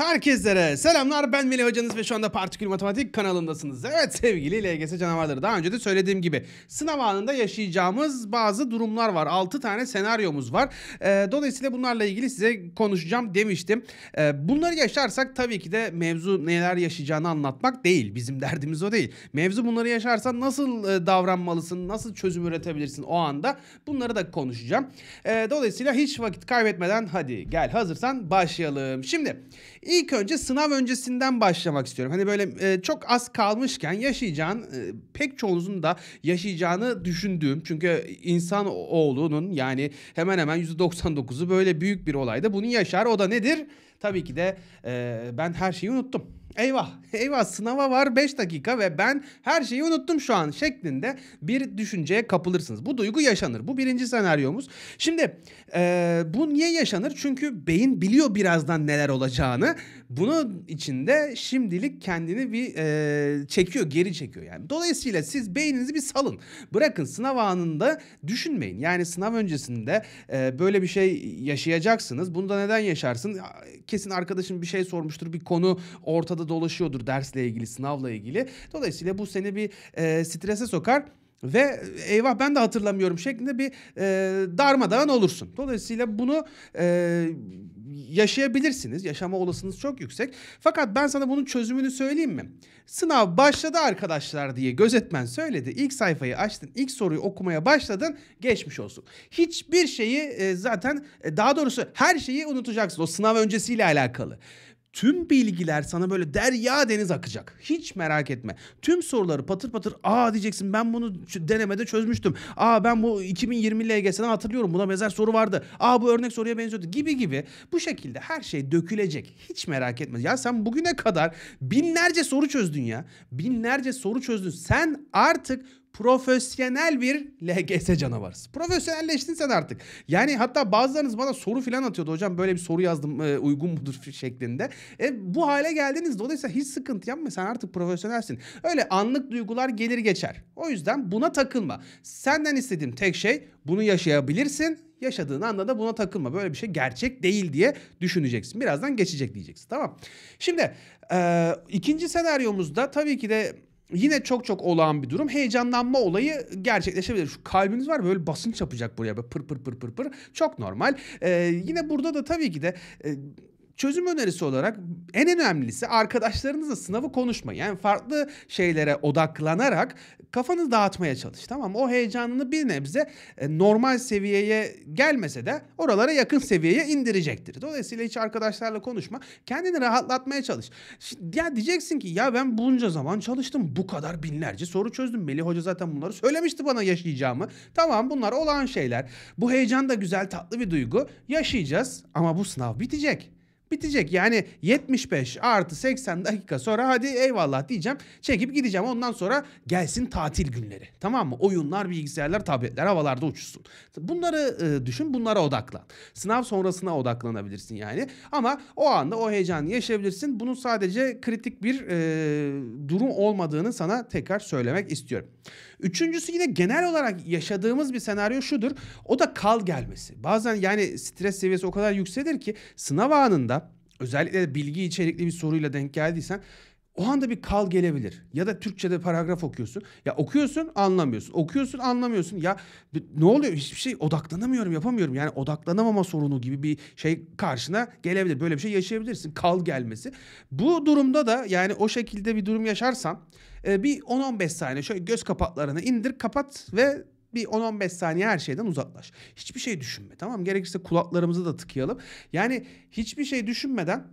Herkeslere selamlar ben Melih Hocanız ve şu anda Partikül Matematik kanalındasınız. Evet sevgili LGS canavarları daha önce de söylediğim gibi sınav anında yaşayacağımız bazı durumlar var. 6 tane senaryomuz var. E, dolayısıyla bunlarla ilgili size konuşacağım demiştim. E, bunları yaşarsak tabii ki de mevzu neler yaşayacağını anlatmak değil. Bizim derdimiz o değil. Mevzu bunları yaşarsan nasıl e, davranmalısın, nasıl çözüm üretebilirsin o anda bunları da konuşacağım. E, dolayısıyla hiç vakit kaybetmeden hadi gel hazırsan başlayalım. Şimdi İlk önce sınav öncesinden başlamak istiyorum. Hani böyle e, çok az kalmışken yaşayacağın e, pek çoğunuzun da yaşayacağını düşündüğüm. Çünkü insan oğlunun yani hemen hemen %99'u böyle büyük bir olayda bunu yaşar. O da nedir? Tabii ki de e, ben her şeyi unuttum. Eyvah, eyvah sınava var 5 dakika ve ben her şeyi unuttum şu an şeklinde bir düşünceye kapılırsınız. Bu duygu yaşanır. Bu birinci senaryomuz. Şimdi e, bu niye yaşanır? Çünkü beyin biliyor birazdan neler olacağını bunun içinde şimdilik kendini bir e, çekiyor, geri çekiyor yani. Dolayısıyla siz beyninizi bir salın. Bırakın sınav anında düşünmeyin. Yani sınav öncesinde e, böyle bir şey yaşayacaksınız. Bunu da neden yaşarsın? Kesin arkadaşın bir şey sormuştur, bir konu ortada dolaşıyordur dersle ilgili, sınavla ilgili. Dolayısıyla bu seni bir e, strese sokar ve e, eyvah ben de hatırlamıyorum şeklinde bir e, darmadağın olursun. Dolayısıyla bunu e, yaşayabilirsiniz. Yaşama olasılığınız çok yüksek. Fakat ben sana bunun çözümünü söyleyeyim mi? Sınav başladı arkadaşlar diye gözetmen söyledi. İlk sayfayı açtın, ilk soruyu okumaya başladın. Geçmiş olsun. Hiçbir şeyi e, zaten e, daha doğrusu her şeyi unutacaksın. O sınav öncesiyle alakalı. Tüm bilgiler sana böyle derya deniz akacak. Hiç merak etme. Tüm soruları patır patır aa diyeceksin ben bunu denemede çözmüştüm. Aa ben bu 2020 LGS'den hatırlıyorum buna benzer soru vardı. Aa bu örnek soruya benziyordu gibi gibi. Bu şekilde her şey dökülecek. Hiç merak etme. Ya sen bugüne kadar binlerce soru çözdün ya. Binlerce soru çözdün. Sen artık profesyonel bir LGS canavarız. Profesyonelleştin sen artık. Yani hatta bazılarınız bana soru falan atıyordu. Hocam böyle bir soru yazdım e, uygun mudur şeklinde. E, bu hale geldiniz. Dolayısıyla hiç sıkıntı yapma. Sen artık profesyonelsin. Öyle anlık duygular gelir geçer. O yüzden buna takılma. Senden istediğim tek şey bunu yaşayabilirsin yaşadığın anda da buna takılma. Böyle bir şey gerçek değil diye düşüneceksin. Birazdan geçecek diyeceksin. Tamam. Şimdi e, ikinci senaryomuzda tabii ki de yine çok çok olağan bir durum. Heyecanlanma olayı gerçekleşebilir. Şu kalbiniz var böyle basınç yapacak buraya böyle pır pır pır pır pır. Çok normal. Ee, yine burada da tabii ki de e, Çözüm önerisi olarak en önemlisi arkadaşlarınızla sınavı konuşma. Yani farklı şeylere odaklanarak kafanı dağıtmaya çalış. Tamam O heyecanını bir nebze e, normal seviyeye gelmese de oralara yakın seviyeye indirecektir. Dolayısıyla hiç arkadaşlarla konuşma. Kendini rahatlatmaya çalış. Ya diyeceksin ki ya ben bunca zaman çalıştım. Bu kadar binlerce soru çözdüm. Melih Hoca zaten bunları söylemişti bana yaşayacağımı. Tamam bunlar olağan şeyler. Bu heyecan da güzel tatlı bir duygu. Yaşayacağız ama bu sınav bitecek bitecek. Yani 75 artı 80 dakika sonra hadi eyvallah diyeceğim. Çekip gideceğim. Ondan sonra gelsin tatil günleri. Tamam mı? Oyunlar, bilgisayarlar, tabletler havalarda uçuşsun. Bunları e, düşün, bunlara odaklan. Sınav sonrasına odaklanabilirsin yani. Ama o anda o heyecanı yaşayabilirsin. Bunun sadece kritik bir e, durum olmadığını sana tekrar söylemek istiyorum. Üçüncüsü yine genel olarak yaşadığımız bir senaryo şudur. O da kal gelmesi. Bazen yani stres seviyesi o kadar yükselir ki sınav anında özellikle de bilgi içerikli bir soruyla denk geldiysen o anda bir kal gelebilir. Ya da Türkçe'de paragraf okuyorsun. Ya okuyorsun anlamıyorsun. Okuyorsun anlamıyorsun. Ya ne oluyor hiçbir şey odaklanamıyorum yapamıyorum. Yani odaklanamama sorunu gibi bir şey karşına gelebilir. Böyle bir şey yaşayabilirsin. Kal gelmesi. Bu durumda da yani o şekilde bir durum yaşarsan e, bir 10-15 saniye şöyle göz kapaklarını indir kapat ve bir 10-15 saniye her şeyden uzaklaş. Hiçbir şey düşünme tamam Gerekirse kulaklarımızı da tıkayalım. Yani hiçbir şey düşünmeden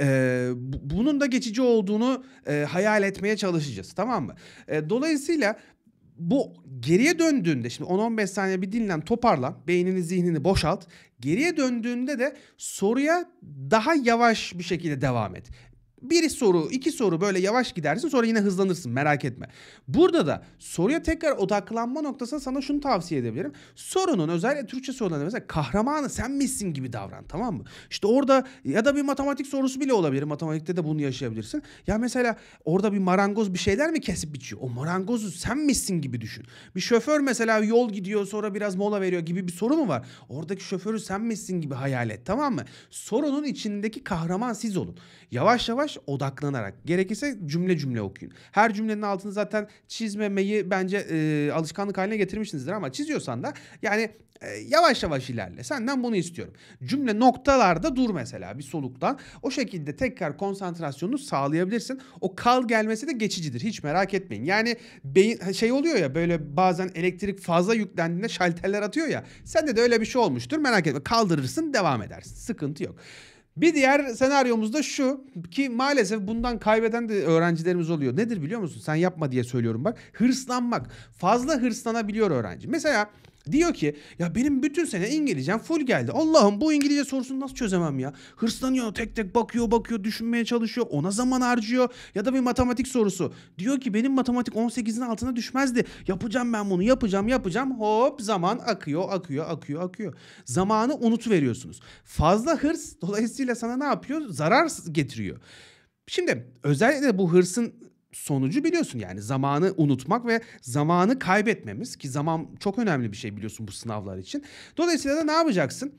e, bunun da geçici olduğunu e, hayal etmeye çalışacağız tamam mı? E, dolayısıyla bu geriye döndüğünde şimdi 10-15 saniye bir dinlen toparla beynini zihnini boşalt geriye döndüğünde de soruya daha yavaş bir şekilde devam et bir soru, iki soru böyle yavaş gidersin sonra yine hızlanırsın merak etme. Burada da soruya tekrar odaklanma noktasında sana şunu tavsiye edebilirim. Sorunun özellikle Türkçe sorularında mesela kahramanı sen misin gibi davran tamam mı? İşte orada ya da bir matematik sorusu bile olabilir. Matematikte de bunu yaşayabilirsin. Ya mesela orada bir marangoz bir şeyler mi kesip biçiyor? O marangozu sen misin gibi düşün. Bir şoför mesela yol gidiyor sonra biraz mola veriyor gibi bir soru mu var? Oradaki şoförü sen misin gibi hayal et tamam mı? Sorunun içindeki kahraman siz olun. Yavaş yavaş yavaş odaklanarak. Gerekirse cümle cümle okuyun. Her cümlenin altını zaten çizmemeyi bence e, alışkanlık haline getirmişsinizdir ama çiziyorsan da yani e, yavaş yavaş ilerle. Senden bunu istiyorum. Cümle noktalarda dur mesela bir soluktan. O şekilde tekrar konsantrasyonunu sağlayabilirsin. O kal gelmesi de geçicidir. Hiç merak etmeyin. Yani beyin şey oluyor ya böyle bazen elektrik fazla yüklendiğinde şalterler atıyor ya. Sende de öyle bir şey olmuştur. Merak etme. Kaldırırsın, devam edersin. Sıkıntı yok. Bir diğer senaryomuz da şu ki maalesef bundan kaybeden de öğrencilerimiz oluyor. Nedir biliyor musun? Sen yapma diye söylüyorum bak. Hırslanmak. Fazla hırslanabiliyor öğrenci. Mesela Diyor ki ya benim bütün sene İngilizcem full geldi. Allah'ım bu İngilizce sorusunu nasıl çözemem ya? Hırslanıyor tek tek bakıyor bakıyor düşünmeye çalışıyor. Ona zaman harcıyor. Ya da bir matematik sorusu. Diyor ki benim matematik 18'in altına düşmezdi. Yapacağım ben bunu yapacağım yapacağım. Hop zaman akıyor akıyor akıyor akıyor. Zamanı unutuveriyorsunuz. Fazla hırs dolayısıyla sana ne yapıyor? Zarar getiriyor. Şimdi özellikle bu hırsın sonucu biliyorsun yani zamanı unutmak ve zamanı kaybetmemiz ki zaman çok önemli bir şey biliyorsun bu sınavlar için. Dolayısıyla da ne yapacaksın?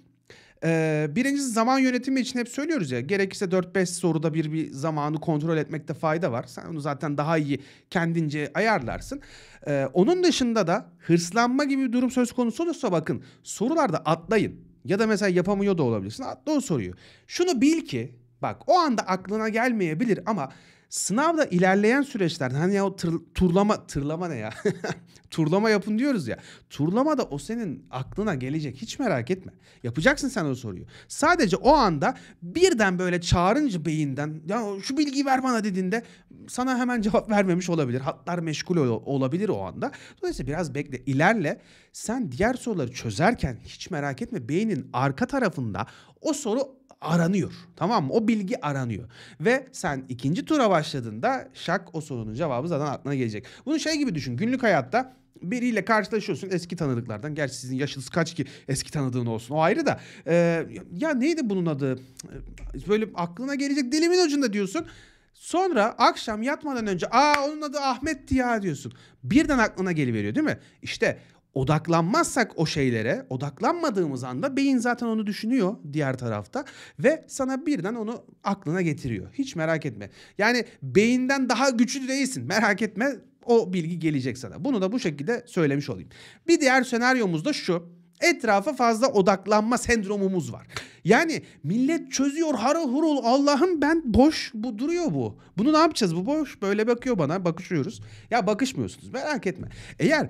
Ee, birincisi zaman yönetimi için hep söylüyoruz ya gerekirse 4-5 soruda bir bir zamanı kontrol etmekte fayda var. Sen onu zaten daha iyi kendince ayarlarsın. Ee, onun dışında da hırslanma gibi bir durum söz konusu olursa bakın sorularda atlayın. Ya da mesela yapamıyor da olabilirsin. Atla o soruyu. Şunu bil ki bak o anda aklına gelmeyebilir ama Sınavda ilerleyen süreçlerde hani ya o tır, turlama tırlama ne ya? turlama yapın diyoruz ya. Turlama da o senin aklına gelecek. Hiç merak etme. Yapacaksın sen o soruyu. Sadece o anda birden böyle çağırınca beyinden ya şu bilgiyi ver bana dediğinde sana hemen cevap vermemiş olabilir. Hatlar meşgul olabilir o anda. Dolayısıyla biraz bekle, ilerle. Sen diğer soruları çözerken hiç merak etme. Beynin arka tarafında o soru aranıyor. Tamam mı? O bilgi aranıyor. Ve sen ikinci tura başladığında şak o sorunun cevabı zaten aklına gelecek. Bunu şey gibi düşün. Günlük hayatta biriyle karşılaşıyorsun eski tanıdıklardan. Gerçi sizin yaşınız kaç ki eski tanıdığın olsun o ayrı da. Ee, ya neydi bunun adı? Ee, böyle aklına gelecek dilimin ucunda diyorsun. Sonra akşam yatmadan önce aa onun adı Ahmet ya diyorsun. Birden aklına geliveriyor değil mi? İşte odaklanmazsak o şeylere odaklanmadığımız anda beyin zaten onu düşünüyor diğer tarafta ve sana birden onu aklına getiriyor. Hiç merak etme. Yani beyinden daha güçlü değilsin. Merak etme o bilgi gelecek sana. Bunu da bu şekilde söylemiş olayım. Bir diğer senaryomuz da şu. Etrafa fazla odaklanma sendromumuz var. Yani millet çözüyor harıl hurul Allah'ım ben boş bu duruyor bu. Bunu ne yapacağız bu boş böyle bakıyor bana bakışıyoruz. Ya bakışmıyorsunuz merak etme. Eğer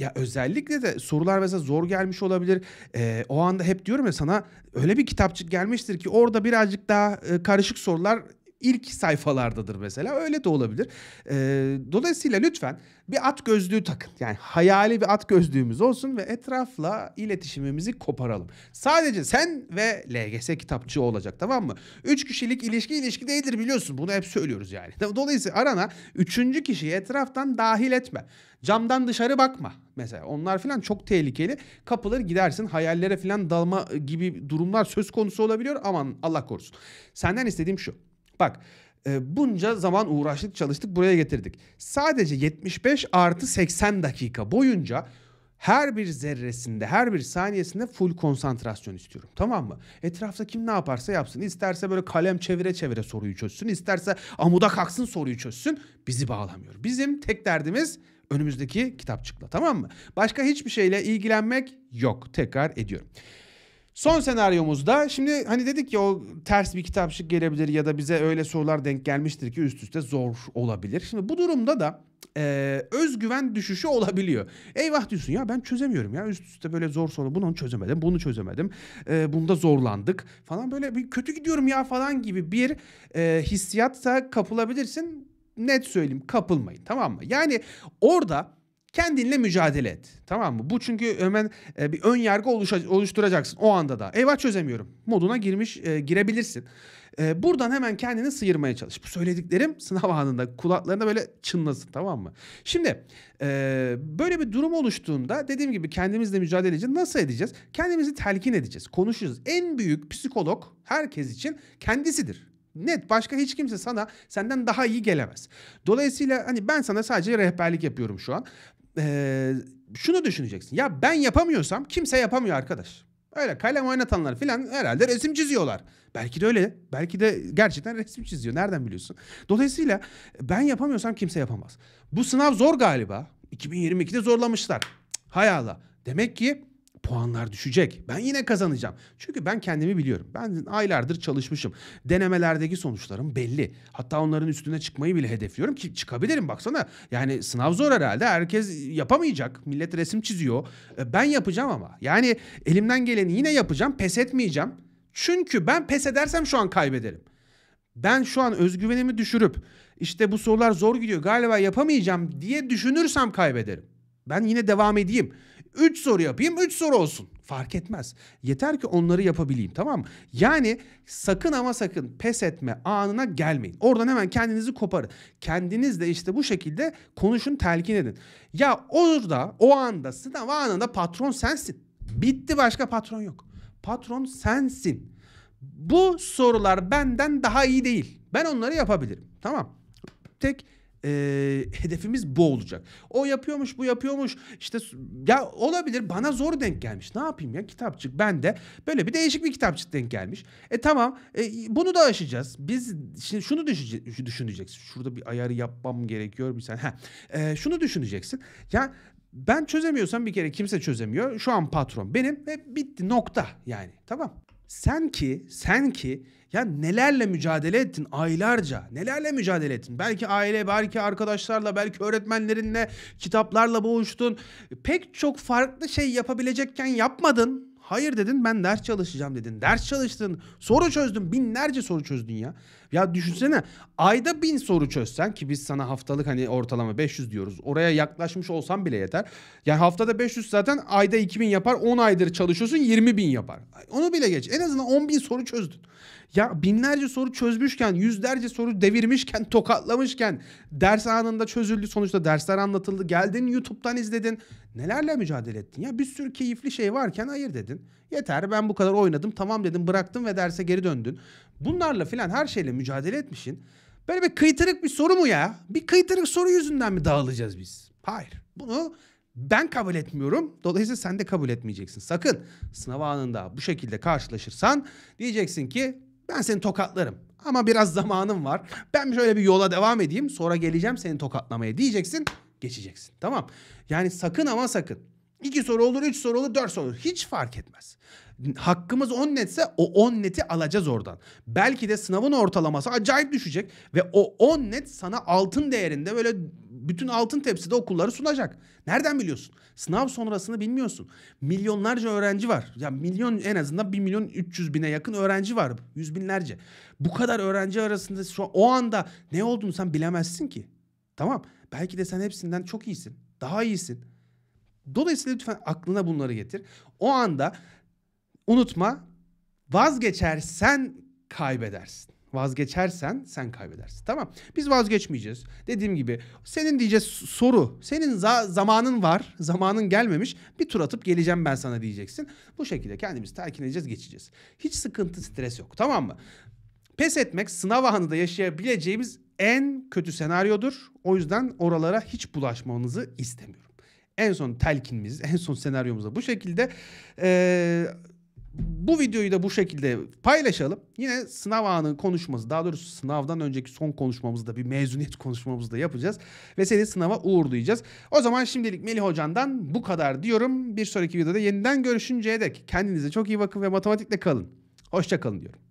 ya özellikle de sorular mesela zor gelmiş olabilir. Ee, o anda hep diyorum ya sana öyle bir kitapçık gelmiştir ki orada birazcık daha e, karışık sorular ilk sayfalardadır mesela. Öyle de olabilir. E, dolayısıyla lütfen bir at gözlüğü takın. Yani hayali bir at gözlüğümüz olsun ve etrafla iletişimimizi koparalım. Sadece sen ve LGS kitapçı olacak tamam mı? Üç kişilik ilişki ilişki değildir biliyorsun. Bunu hep söylüyoruz yani. Dolayısıyla arana üçüncü kişiyi etraftan dahil etme. Camdan dışarı bakma mesela. Onlar falan çok tehlikeli. Kapılır gidersin hayallere falan dalma gibi durumlar söz konusu olabiliyor. Aman Allah korusun. Senden istediğim şu Bak e, bunca zaman uğraştık çalıştık buraya getirdik. Sadece 75 artı 80 dakika boyunca her bir zerresinde, her bir saniyesinde full konsantrasyon istiyorum. Tamam mı? Etrafta kim ne yaparsa yapsın. İsterse böyle kalem çevire çevire soruyu çözsün. isterse amuda kalksın soruyu çözsün. Bizi bağlamıyor. Bizim tek derdimiz önümüzdeki kitapçıkla. Tamam mı? Başka hiçbir şeyle ilgilenmek yok. Tekrar ediyorum. Son senaryomuzda şimdi hani dedik ya o ters bir kitapçık gelebilir ya da bize öyle sorular denk gelmiştir ki üst üste zor olabilir. Şimdi bu durumda da e, özgüven düşüşü olabiliyor. Eyvah diyorsun ya ben çözemiyorum ya üst üste böyle zor soru bunu çözemedim bunu çözemedim e, bunda zorlandık falan böyle bir kötü gidiyorum ya falan gibi bir e, hissiyata kapılabilirsin. Net söyleyeyim kapılmayın tamam mı? Yani orada Kendinle mücadele et. Tamam mı? Bu çünkü hemen e, bir ön yargı oluş, oluşturacaksın o anda da. Eyvah çözemiyorum. Moduna girmiş e, girebilirsin. E, buradan hemen kendini sıyırmaya çalış. Bu söylediklerim sınav anında kulaklarında böyle çınlasın tamam mı? Şimdi e, böyle bir durum oluştuğunda dediğim gibi kendimizle mücadele edeceğiz. Nasıl edeceğiz? Kendimizi telkin edeceğiz. Konuşacağız. En büyük psikolog herkes için kendisidir. Net başka hiç kimse sana senden daha iyi gelemez. Dolayısıyla hani ben sana sadece rehberlik yapıyorum şu an e, şunu düşüneceksin. Ya ben yapamıyorsam kimse yapamıyor arkadaş. Öyle kalem oynatanlar falan herhalde resim çiziyorlar. Belki de öyle. Belki de gerçekten resim çiziyor. Nereden biliyorsun? Dolayısıyla ben yapamıyorsam kimse yapamaz. Bu sınav zor galiba. 2022'de zorlamışlar. Hay Allah. Demek ki puanlar düşecek. Ben yine kazanacağım. Çünkü ben kendimi biliyorum. Ben aylardır çalışmışım. Denemelerdeki sonuçlarım belli. Hatta onların üstüne çıkmayı bile hedefliyorum ki çıkabilirim baksana. Yani sınav zor herhalde. Herkes yapamayacak. Millet resim çiziyor. E, ben yapacağım ama. Yani elimden geleni yine yapacağım. Pes etmeyeceğim. Çünkü ben pes edersem şu an kaybederim. Ben şu an özgüvenimi düşürüp işte bu sorular zor gidiyor galiba yapamayacağım diye düşünürsem kaybederim. Ben yine devam edeyim. 3 soru yapayım 3 soru olsun. Fark etmez. Yeter ki onları yapabileyim tamam mı? Yani sakın ama sakın pes etme anına gelmeyin. Oradan hemen kendinizi koparın. Kendiniz de işte bu şekilde konuşun telkin edin. Ya orada o anda sınav anında patron sensin. Bitti başka patron yok. Patron sensin. Bu sorular benden daha iyi değil. Ben onları yapabilirim. Tamam. Tek e, hedefimiz bu olacak. O yapıyormuş bu yapıyormuş İşte ya olabilir bana zor denk gelmiş. Ne yapayım ya kitapçık ben de böyle bir değişik bir kitapçık denk gelmiş. E tamam e, bunu da aşacağız. Biz şimdi şunu düşünce, düşüneceksin. Şurada bir ayarı yapmam gerekiyor bir sen. Ha, e, şunu düşüneceksin. Ya ben çözemiyorsam bir kere kimse çözemiyor. Şu an patron benim ve bitti nokta yani tamam. Sen ki, sen ki ya nelerle mücadele ettin aylarca? Nelerle mücadele ettin? Belki aile, belki arkadaşlarla, belki öğretmenlerinle, kitaplarla boğuştun. Pek çok farklı şey yapabilecekken yapmadın. Hayır dedin ben ders çalışacağım dedin. Ders çalıştın, soru çözdün, binlerce soru çözdün ya. Ya düşünsene ayda bin soru çözsen ki biz sana haftalık hani ortalama 500 diyoruz. Oraya yaklaşmış olsan bile yeter. Yani haftada 500 zaten ayda 2000 yapar. 10 aydır çalışıyorsun 20 bin yapar. Onu bile geç. En azından 10 bin soru çözdün. Ya binlerce soru çözmüşken, yüzlerce soru devirmişken, tokatlamışken, ders anında çözüldü sonuçta dersler anlatıldı. Geldin YouTube'dan izledin. Nelerle mücadele ettin? Ya bir sürü keyifli şey varken hayır dedin. Yeter ben bu kadar oynadım tamam dedim bıraktım ve derse geri döndün. Bunlarla filan her şeyle mücadele etmişin. Böyle bir kıytırık bir soru mu ya? Bir kıytırık soru yüzünden mi dağılacağız biz? Hayır. Bunu ben kabul etmiyorum. Dolayısıyla sen de kabul etmeyeceksin. Sakın sınav anında bu şekilde karşılaşırsan diyeceksin ki ben seni tokatlarım. Ama biraz zamanım var. Ben şöyle bir yola devam edeyim. Sonra geleceğim seni tokatlamaya diyeceksin. Geçeceksin. Tamam. Yani sakın ama sakın. İki soru olur, üç soru olur, dört soru olur. Hiç fark etmez hakkımız 10 netse o 10 neti alacağız oradan. Belki de sınavın ortalaması acayip düşecek ve o 10 net sana altın değerinde böyle bütün altın tepside okulları sunacak. Nereden biliyorsun? Sınav sonrasını bilmiyorsun. Milyonlarca öğrenci var. Ya milyon en azından 1 milyon 300 bine yakın öğrenci var. Yüz binlerce. Bu kadar öğrenci arasında şu o anda ne olduğunu sen bilemezsin ki. Tamam. Belki de sen hepsinden çok iyisin. Daha iyisin. Dolayısıyla lütfen aklına bunları getir. O anda Unutma vazgeçersen kaybedersin. Vazgeçersen sen kaybedersin. Tamam. Biz vazgeçmeyeceğiz. Dediğim gibi senin diyeceğiz soru. Senin za- zamanın var. Zamanın gelmemiş. Bir tur atıp geleceğim ben sana diyeceksin. Bu şekilde kendimizi telkin edeceğiz, geçeceğiz. Hiç sıkıntı, stres yok. Tamam mı? Pes etmek sınav anında yaşayabileceğimiz en kötü senaryodur. O yüzden oralara hiç bulaşmanızı istemiyorum. En son telkinimiz, en son senaryomuz da bu şekilde. Ee, bu videoyu da bu şekilde paylaşalım. Yine sınav anı konuşması daha doğrusu sınavdan önceki son konuşmamızı da bir mezuniyet konuşmamızı da yapacağız. Ve seni sınava uğurlayacağız. O zaman şimdilik Melih Hoca'ndan bu kadar diyorum. Bir sonraki videoda yeniden görüşünceye dek kendinize çok iyi bakın ve matematikle kalın. Hoşça kalın diyorum.